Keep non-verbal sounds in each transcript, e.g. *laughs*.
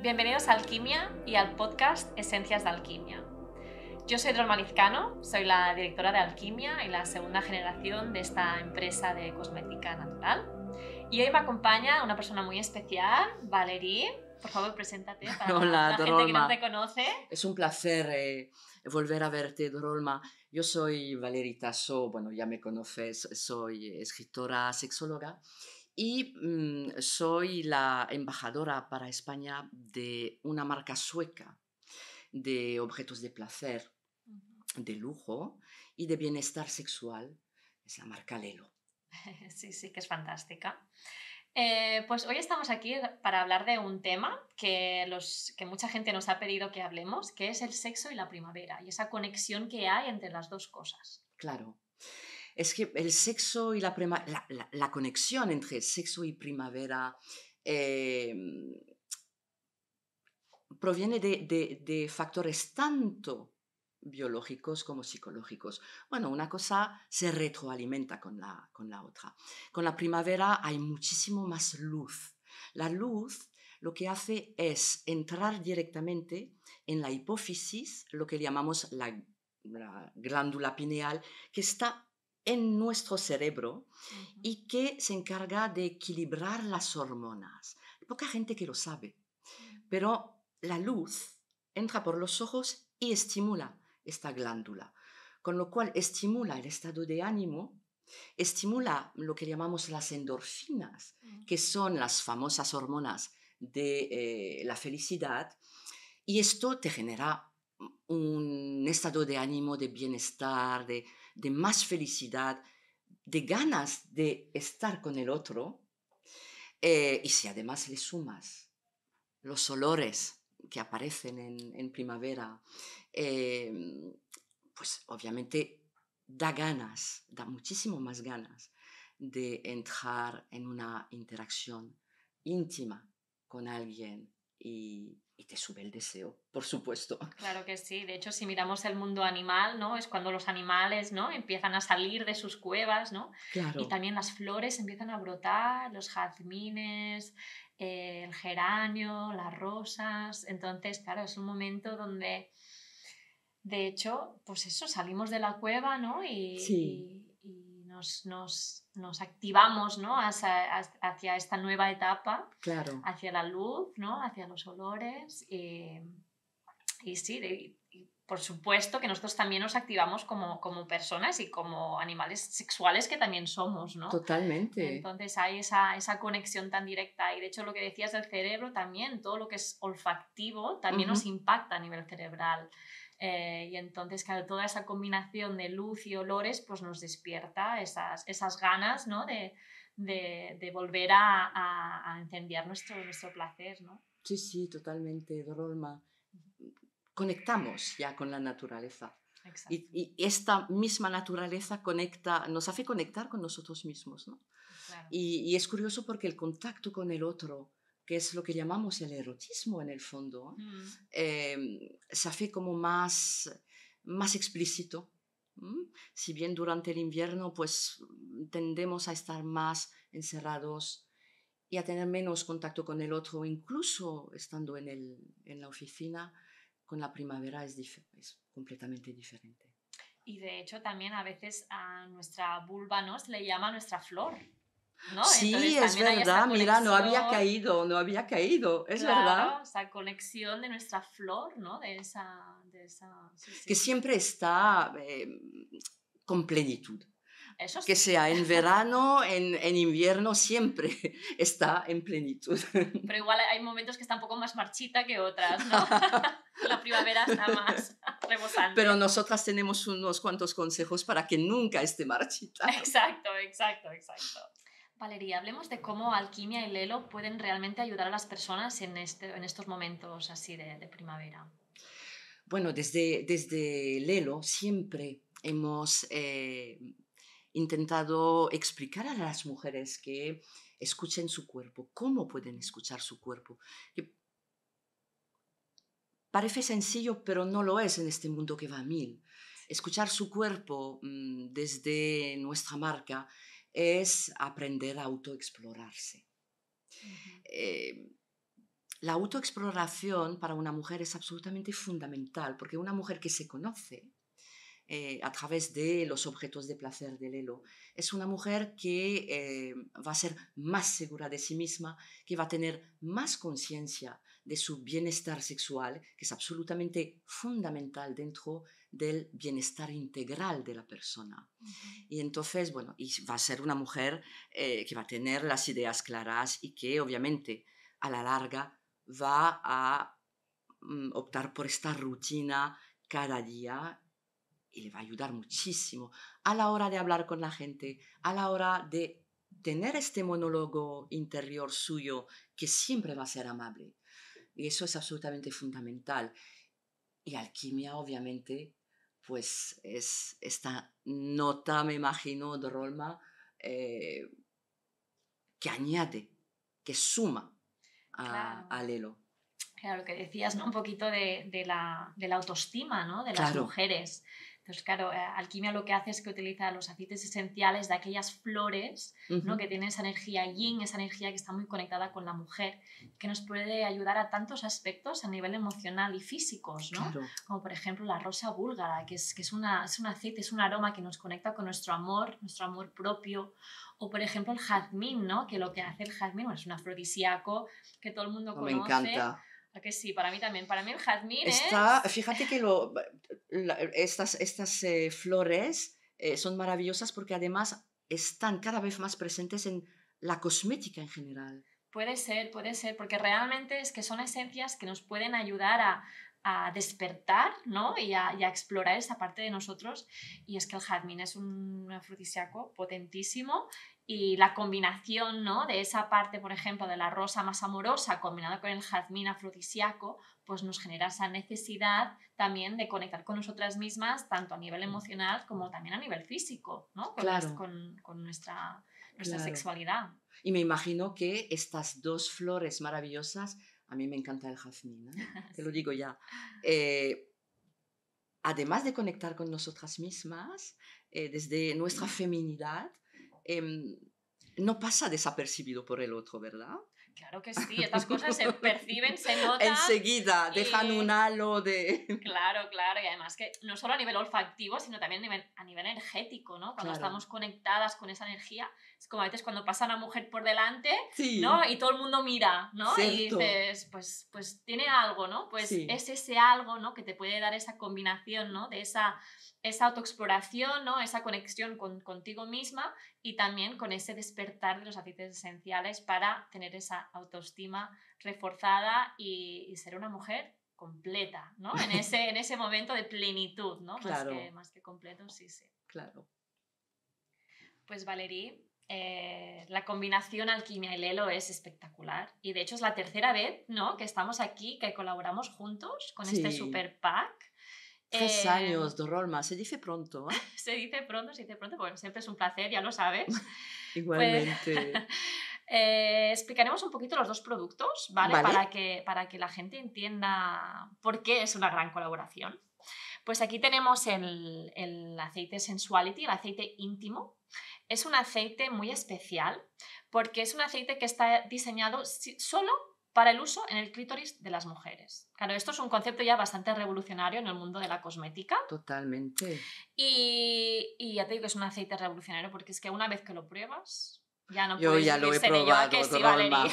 Bienvenidos a Alquimia y al podcast Esencias de Alquimia. Yo soy Drol soy la directora de Alquimia y la segunda generación de esta empresa de cosmética natural. Y hoy me acompaña una persona muy especial, Valerie, por favor, preséntate para *laughs* Hola, la gente que no te conoce. Es un placer eh, volver a verte, Dorolma. Yo soy Valerita So, bueno, ya me conoces, soy escritora sexóloga y mm, soy la embajadora para España de una marca sueca de objetos de placer, de lujo y de bienestar sexual. Es la marca Lelo. *laughs* sí, sí, que es fantástica. Eh, pues hoy estamos aquí para hablar de un tema que, los, que mucha gente nos ha pedido que hablemos, que es el sexo y la primavera y esa conexión que hay entre las dos cosas. Claro. Es que el sexo y la conexión entre sexo y primavera em, proviene de factores tanto biológicos como psicológicos. Bueno, una cosa se retroalimenta con la, con la otra. Con la primavera hay muchísimo más luz. La luz lo que hace es entrar directamente en la hipófisis, lo que llamamos la, glándula pineal, que está en nuestro cerebro y que se encarga de equilibrar las hormonas. poca gente que lo sabe, mm. pero la luz entra por los ojos y estimula esta glándula, con lo cual estimula el estado de ánimo, estimula lo que llamamos las endorfinas, mm. que son las famosas hormonas de eh, la felicidad, y esto te genera un estado de ánimo, de bienestar, de, más felicidad, de ganas de estar con el otro, eh, y si además le sumas los olores que aparecen en primavera Em, pues obviamente da ganas, da muchísimo más ganas de entrar en una interacción íntima con alguien y, te sube el deseo, por supuesto. Claro que sí. De hecho, si miramos el mundo animal, ¿no? Es cuando los animales, ¿no? Empiezan a salir de sus cuevas, Y también las flores empiezan a brotar, los jazmines, eh, el geranio, las rosas. Entonces, claro, es un momento donde de hecho, pues eso, salimos de la cueva, ¿no? Y, nos, activamos, ¿no? Hacia, esta nueva etapa, claro. hacia la luz, ¿no? Hacia los olores. Y, eh, y sí, por supuesto que nosotros también nos activamos como, personas y como animales sexuales que también somos, ¿no? Totalmente. Entonces hay esa, conexión tan directa y de hecho lo que decías del cerebro también, todo lo que es olfactivo también nos impacta a nivel cerebral. Eh, y entonces, toda esa combinación de luz y olores pues nos despierta esas, esas ganas ¿no? de, de, volver a, a, encender nuestro, nuestro placer. ¿no? Sí, sí, totalmente, Dorolma. Conectamos ya con la naturaleza. Y, esta misma naturaleza conecta, nos hace conectar con nosotros mismos. ¿no? y, es curioso porque el contacto con el otro que es lo que llamamos el erotismo en el fondo, mm. em, se hace como más, más explícito. Si bien durante el invierno pues tendemos a estar más encerrados y a tener menos contacto con el otro, incluso estando en, la oficina, con la primavera es, es completamente diferente. Y de hecho también a veces a nuestra vulva nos le llama nuestra flor. Sí, es verdad, mira, no había caído, no había caído, es claro, verdad. Esa conexión de nuestra flor, ¿no? De esa... De esa Que siempre está em, con plenitud. Que sea en *laughs* verano, en, en, invierno, siempre *laughs* está en plenitud. *laughs* Pero igual hay momentos que está un poco más marchita que otras, ¿no? La primavera está más rebosante. Pero nosotras tenemos unos cuantos consejos para que nunca esté marchita. Exacto, exacto, exacto. Valeria, hablemos de cómo alquimia y Lelo pueden realmente ayudar a las personas en, este, estos momentos así de, primavera. Bueno, desde, desde, Lelo siempre hemos eh, intentado explicar a las mujeres que escuchen su cuerpo, cómo pueden escuchar su cuerpo. parece sencillo, pero no lo es en este mundo que va a mil. Escuchar su cuerpo mm, desde nuestra marca es aprender a autoexplorarse. Eh, la autoexploración para una mujer es absolutamente fundamental, porque una mujer que se conoce eh, a través de los objetos de placer del elo es una mujer que eh, va a ser más segura de sí misma, que va a tener más conciencia de su bienestar sexual, que es absolutamente fundamental dentro de del bienestar integral de la persona. Y entonces, bueno, y va a ser una mujer eh, que va a tener las ideas claras y que obviamente a la larga va a mm, optar por esta rutina cada día y le va a ayudar muchísimo a la hora de hablar con la gente, a la hora de tener este monólogo interior suyo que siempre va a ser amable. Y eso es absolutamente fundamental. Y alquimia, obviamente, pues es esta nota, me imagino, de Rolma, eh, que añade, que suma a, Lelo. Claro, lo que decías, ¿no? Un poquito de, la, autoestima, ¿no? De las mujeres. Entonces, claro, eh, alquimia lo que hace es que utiliza los aceites esenciales de aquellas flores, ¿no? Que tienen esa energía yin, esa energía que está muy conectada con la mujer, que nos puede ayudar a tantos aspectos a nivel emocional y físicos, ¿no? Como por ejemplo la rosa búlgara, que, es, un aceite, es un aroma que nos conecta con nuestro amor, nuestro amor propio, o por ejemplo el jazmín, ¿no? Que lo que hace el jazmín bueno, es un afrodisíaco que todo el mundo conoce. Oh, me encanta que sí? Para mí también. Para mí el jazmín Está, Fíjate que lo, estas, estas eh, flores eh, son maravillosas porque además están cada vez más presentes en la cosmética en general. Puede ser, puede ser, porque realmente es que son esencias que nos pueden ayudar a, a despertar ¿no? y, a, explorar esa parte de nosotros. Y es que el jazmín es un afrodisíaco potentísimo y la combinación ¿no? de esa parte, por ejemplo, de la rosa más amorosa combinada con el jazmín afrodisíaco, pues nos genera esa necesidad también de conectar con nosotras mismas, tanto a nivel emocional como también a nivel físico, ¿no? con, nuestra, sexualidad. Y me imagino que estas dos flores maravillosas a mí me encanta el jazmín, ¿eh? *laughs* te lo digo ya. Eh, además de conectar con nosotras mismas, eh, desde nuestra feminidad, em, no pasa desapercibido por el otro, ¿verdad? Claro que sí, *laughs* estas cosas se perciben, se *laughs* notan. Enseguida, dejan un halo de... Claro, claro, y además que no solo a nivel olfactivo, sino también a nivel, energético, ¿no? Cuando estamos conectadas con esa energía, como a veces cuando pasa una mujer por delante, ¿no? Y todo el mundo mira, Y dices, pues, pues tiene algo, ¿no? Pues es ese algo, ¿no? Que te puede dar esa combinación, De esa, esa autoexploración, ¿no? Esa conexión con, contigo misma y también con ese despertar de los aceites esenciales para tener esa autoestima reforzada y, ser una mujer completa, ¿no? En *laughs* ese, en ese momento de plenitud, ¿no? Más, que, más que completo, sí, sí. Claro. Pues Valerie, eh, la combinación alquimia y Lelo es espectacular. Y de hecho es la tercera vez, ¿no? Que estamos aquí, que colaboramos juntos con este super pack. Tres eh, años dos se dice pronto. ¿eh? *laughs* se dice pronto, se dice pronto, bueno, siempre es un placer, ya lo sabes. *laughs* Igualmente. Pues, *laughs* explicaremos un poquito los dos productos, Para, que, para que la gente entienda por qué es una gran colaboración. Pues aquí tenemos el, el aceite Sensuality, el aceite íntimo, es un aceite muy especial porque es un aceite que está diseñado solo para el uso en el clítoris de las mujeres. Claro, esto es un concepto ya bastante revolucionario en el mundo de la cosmética. Totalmente. Y, ya te digo que es un aceite revolucionario porque es que una vez que lo pruebas, ya no Yo ya lo he probado, *laughs*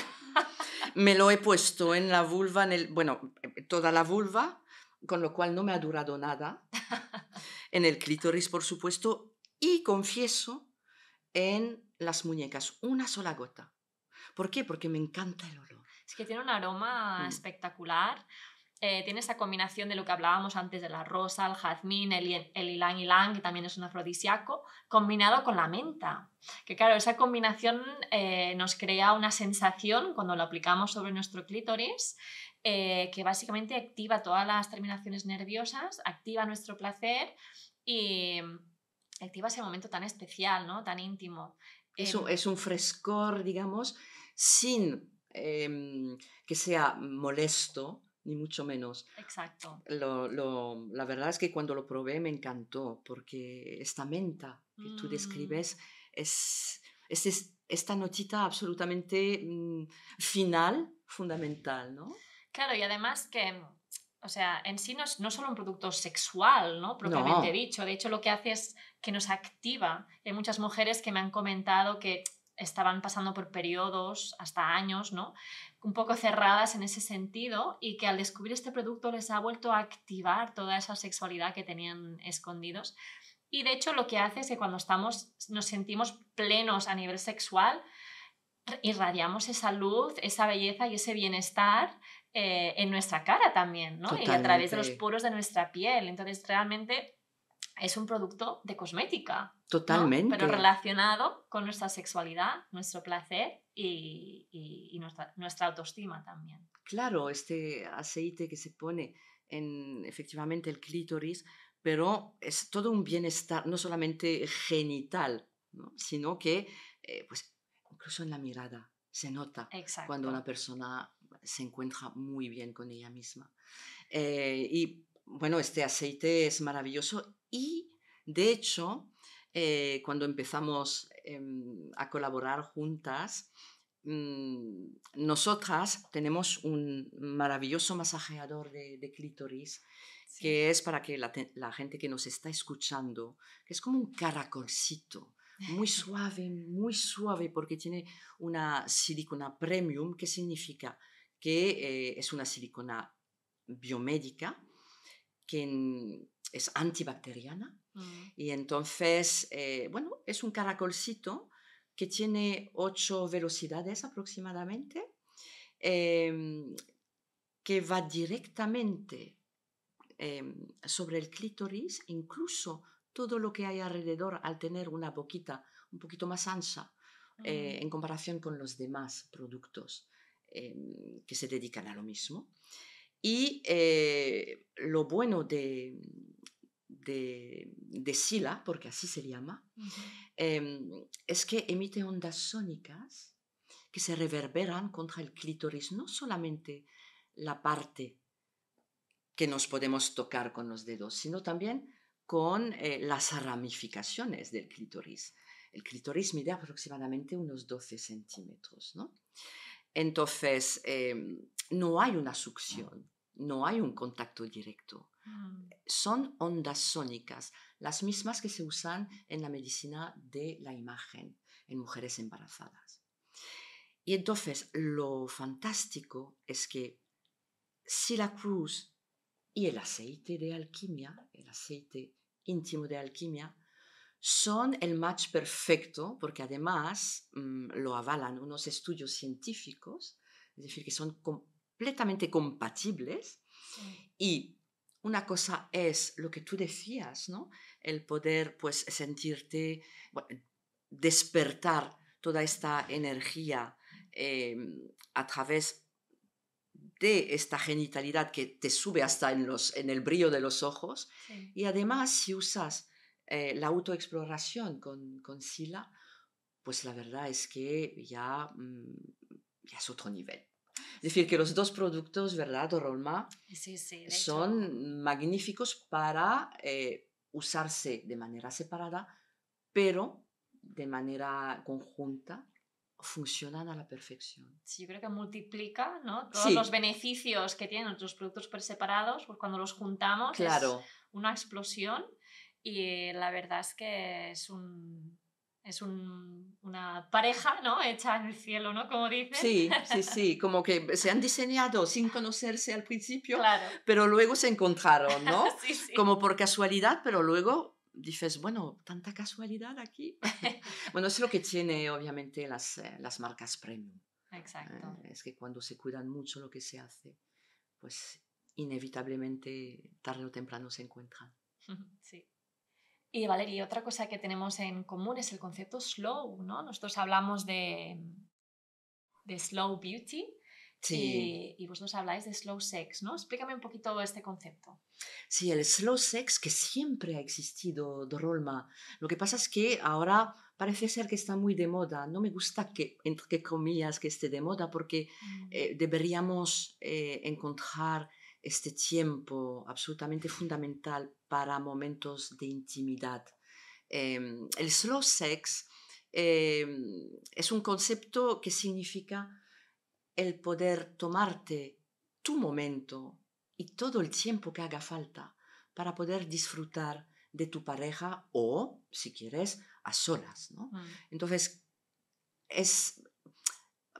Me lo he puesto en la vulva, en el, bueno, toda la vulva, con lo cual no me ha durado nada. *laughs* En el clítoris, por supuesto, y confieso en las muñecas, una sola gota. ¿Por qué? Porque me encanta el olor. Es que tiene un aroma mm. espectacular. Eh, tiene esa combinación de lo que hablábamos antes de la rosa, el jazmín, el, el ylang ylang, que también es un afrodisiaco combinado con la menta. Que claro, esa combinación eh, nos crea una sensación cuando lo aplicamos sobre nuestro clítoris eh, que básicamente activa todas las terminaciones nerviosas, activa nuestro placer y activa ese momento tan especial, ¿no? Tan íntimo. Es un, em, frescor, digamos, sin em, que sea molesto, ni mucho menos. Exacto. la verdad es que cuando lo probé me encantó, porque esta menta que tú mm. describes es, esta notita absolutamente mm, final, fundamental, ¿no? Claro, y además que o sea, en sí no es solo un producto sexual, ¿no? Propiamente dicho. De hecho, lo que hace es que nos activa. Hay muchas mujeres que me han comentado que estaban pasando por periodos hasta años, ¿no? Un poco cerradas en ese sentido y que al descubrir este producto les ha vuelto a activar toda esa sexualidad que tenían escondidos. Y de hecho lo que hace es que cuando estamos, nos sentimos plenos a nivel sexual, irradiamos esa luz, esa belleza y ese bienestar eh, en nuestra cara también, ¿no? Y a través de los poros de nuestra piel. Entonces, realmente es un producto de cosmética. Totalmente. Pero relacionado con nuestra sexualidad, nuestro placer y, nuestra, autoestima también. Claro, este aceite que se pone en efectivamente el clítoris, pero es todo un bienestar, no solamente genital, sino que eh, pues, incluso en la mirada se nota cuando una persona se encuentra muy bien con ella misma. Eh, y bueno, este aceite es maravilloso y de hecho, eh, cuando empezamos em, a colaborar juntas, mm, nosotras tenemos un maravilloso masajeador de, clítoris que es para que la, la gente que nos está escuchando, que es como un caracolcito, muy suave, muy suave, porque tiene una silicona premium, que significa que eh, es una silicona biomédica, que es antibacteriana. Mm. Y entonces, eh, bueno, es un caracolcito que tiene ocho velocidades aproximadamente, em, que va directamente em, sobre el clítoris, incluso todo lo que hay alrededor al tener una boquita un poquito más ancha eh, ah. en comparación con los demás productos em, que se dedican a lo mismo. Y eh, lo bueno de, de, Sila, porque así se llama, em, es que emite ondas sónicas que se reverberan contra el clítoris, no solamente la parte que nos podemos tocar con los dedos, sino también con eh, las ramificaciones del clítoris. El clítoris mide aproximadamente unos 12 centímetros, ¿no? Entonces, em, no hay una succión, no hay un contacto directo. Ah. Son ondas sónicas, las mismas que se usan en la medicina de la imagen en mujeres embarazadas. Y entonces, lo fantástico es que si la cruz y el aceite de alquimia, el aceite íntimo de alquimia, son el match perfecto porque además mm, lo avalan unos estudios científicos, es decir, que son completamente compatibles y una cosa es lo que tú decías, ¿no? El poder pues sentirte, despertar toda esta energía em, a través de esta genitalidad que te sube hasta en, los, en el brillo de los ojos. Y además, si usas eh, la autoexploración con, con Sila, pues la verdad es que ya, mm, ya es otro nivel. Es decir, que los dos productos, ¿verdad, Rolma? son magníficos para eh, usarse de manera separada, pero de manera conjunta funcionan a la perfección. Sí, yo creo que multiplica ¿no? todos los beneficios que tienen los productos por separados, pues cuando los juntamos claro. es una explosión y eh, la verdad es que es un... Es un, una pareja, ¿no? Hecha en el cielo, ¿no? Como dicen. Sí, sí, *laughs* sí. Como que se han diseñado sin conocerse al principio, pero luego se encontraron, ¿no? *laughs* Como por casualidad, pero luego dices, bueno, tanta casualidad aquí. *laughs* *laughs* bueno, es lo que tiene obviamente las, eh, marcas premium. Exacto. ¿eh? es que cuando se cuidan mucho lo que se hace, pues inevitablemente tarde o temprano se encuentran. *laughs* sí. Y Valeria, otra cosa que tenemos en común es el concepto slow, ¿no? Nosotros hablamos de, de slow beauty, Sí. Eh, y, vos nos habláis de slow sex, ¿no? Explícame un poquito este concepto. Sí, el slow sex que siempre ha existido, Dorolma. Lo que pasa es que ahora parece ser que está muy de moda. No me gusta que, entre comillas, que esté de moda porque mm. eh, deberíamos eh, encontrar este tiempo absolutamente fundamental para momentos de intimidad. Em, el slow sex em, es un concepto que significa el poder tomarte tu momento y todo el tiempo que haga falta para poder disfrutar de tu pareja o, si quieres, a solas. Mm. Entonces, es,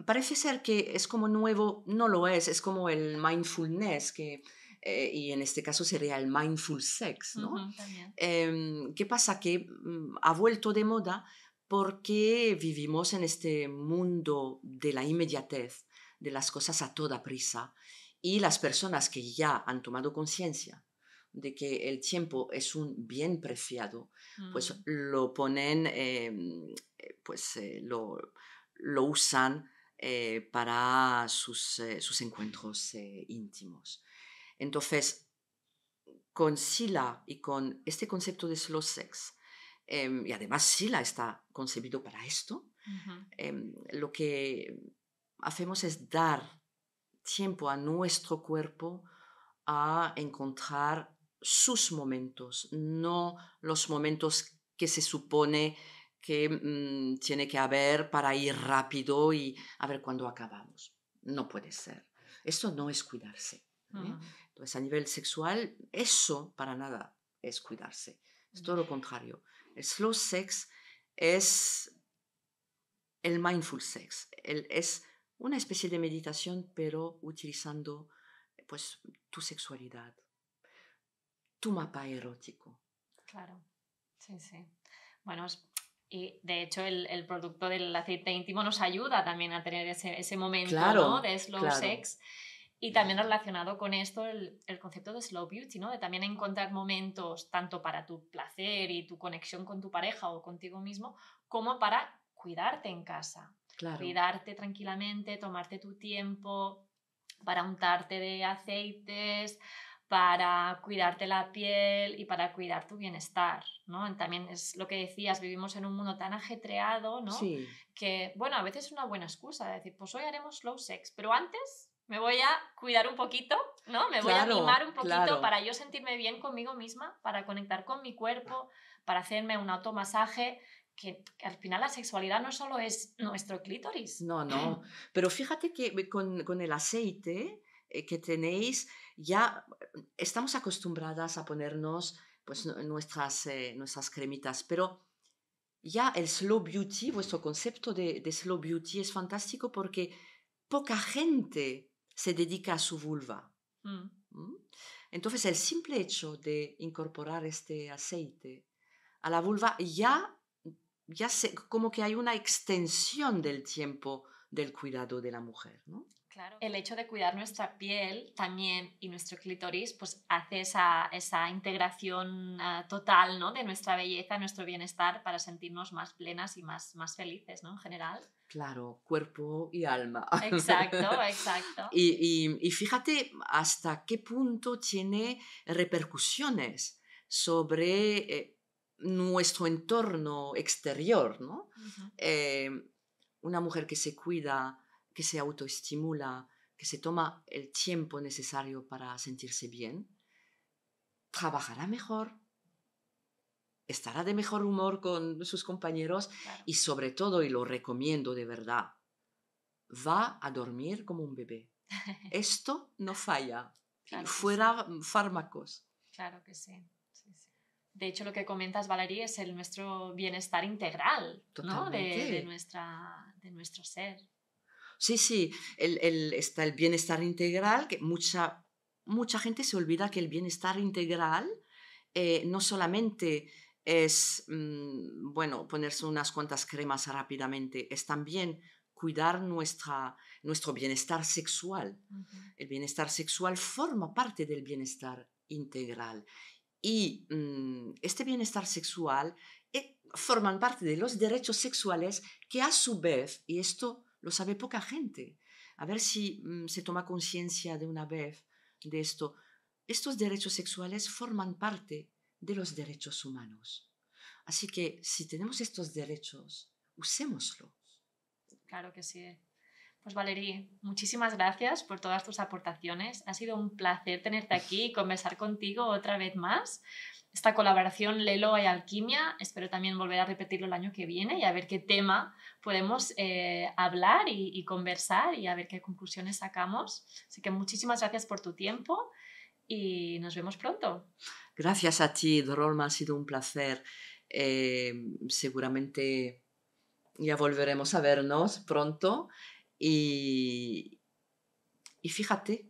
parece ser que es como nuevo, no lo es, es como el mindfulness que... Eh, y en este caso sería el mindful sex, ¿no? Em, ¿Qué pasa? Que mm, ha vuelto de moda porque vivimos en este mundo de la inmediatez, de las cosas a toda prisa y las personas que ya han tomado conciencia de que el tiempo es un bien preciado, pues mm. lo ponen, em, pues eh, lo, lo, usan eh, para sus, eh, encuentros íntimos. Entonces, con Sila y con este concepto de slow sex, em, y además Sila está concebido para esto, em, lo que hacemos es dar tiempo a nuestro cuerpo a encontrar sus momentos, no los momentos que se supone que mm, tiene que haber para ir rápido y a ver cuándo acabamos. No puede ser. Esto no es cuidarse. ¿eh? Entonces, a nivel sexual, eso para nada es cuidarse. Es todo lo contrario. El slow sex es el mindful sex, el, una especie de meditación, pero utilizando pues tu sexualidad, tu mapa erótico. Claro, sí, sí. Bueno, y de hecho el, el, producto del aceite íntimo nos ayuda también a tener ese, momento de slow sex. Y también relacionado con esto el, concepto de slow beauty, De también encontrar momentos tanto para tu placer y tu conexión con tu pareja o contigo mismo, como para cuidarte en casa, cuidarte tranquilamente, tomarte tu tiempo para untarte de aceites, para cuidarte la piel y para cuidar tu bienestar, ¿no? También es lo que decías, vivimos en un mundo tan ajetreado, ¿no? Que, bueno, a veces es una buena excusa decir, pues hoy haremos slow sex, pero antes me voy a cuidar un poquito, ¿no? Me voy a animar un poquito para yo sentirme bien conmigo misma, para conectar con mi cuerpo, para hacerme un automasaje que, al final la sexualidad no solo es nuestro clítoris. No, no. *clears throat* Pero fíjate que con, el aceite eh, que tenéis, ya estamos acostumbradas a ponernos pues, nuestras, eh, nuestras cremitas, pero ya el slow beauty, vuestro concepto de, slow beauty es fantástico porque poca gente se dedica a su vulva. Mm. ¿Mm? Entonces el simple hecho de incorporar este aceite a la vulva ya ya sé, como que hay una extensión del tiempo del cuidado de la mujer, Claro. El hecho de cuidar nuestra piel también y nuestro clítoris, pues hace esa, integración ah, total ¿no? de nuestra belleza, nuestro bienestar para sentirnos más plenas y más, más felices ¿no? en general. Claro, cuerpo y alma. Exacto, *laughs* exacto. y, fíjate hasta qué punto tiene repercusiones sobre eh, nuestro entorno exterior, eh, una mujer que se cuida, que se autoestimula, que se toma el tiempo necesario para sentirse bien, trabajará mejor, estará de mejor humor con sus compañeros y sobre todo, y lo recomiendo de verdad, va a dormir como un bebé. *laughs* Esto no falla. Fuera fármacos. Claro que sí de hecho, lo que comentas, Valerie, es el nuestro bienestar integral de, nuestra, de nuestro ser. Sí, sí, el, está el bienestar integral, que mucha, mucha gente se olvida que el bienestar integral eh, no solamente es, mm, bueno, ponerse unas cuantas cremas rápidamente, es también cuidar nuestra, nuestro bienestar sexual. El bienestar sexual forma parte del bienestar integral y mm, este bienestar sexual eh, forman parte de los derechos sexuales que a su vez, y esto lo sabe poca gente, a ver si mm, se toma conciencia de una vez de esto, estos derechos sexuales forman parte de los derechos humanos. Así que si tenemos estos derechos, usémoslos. Claro que sí. Pues Valerie, muchísimas gracias por todas tus aportaciones. Ha sido un placer tenerte aquí y conversar contigo otra vez más. Esta colaboración Lelo y Alquimia, espero también volver a repetirlo el año que viene y a ver qué tema podemos eh, hablar y, conversar y a ver qué conclusiones sacamos. Así que muchísimas gracias por tu tiempo y nos vemos pronto. Gracias a ti, Dorolma, ha sido un placer. Eh, seguramente ya volveremos a vernos pronto y, y fíjate,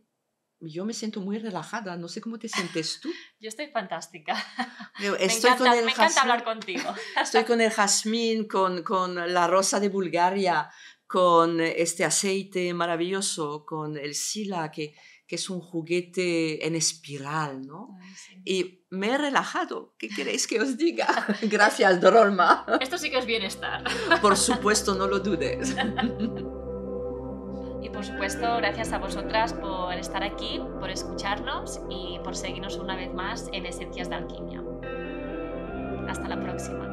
yo me siento muy relajada, no sé cómo te sientes tú. *laughs* Yo estoy fantástica. *laughs* me, encanta, hablar contigo. *laughs* Estoy con el jazmín, con, con la rosa de Bulgaria, con este aceite maravilloso, con el sila, que, que es un juguete en espiral, ¿no? Y me he relajado, ¿qué queréis que os diga? Gracias, Dorolma. Esto sí que es bienestar. Por supuesto, no lo dudes por supuesto, gracias a vosotras por estar aquí, por escucharnos y por seguirnos una vez más en Esencias de Alquimia. Hasta la próxima.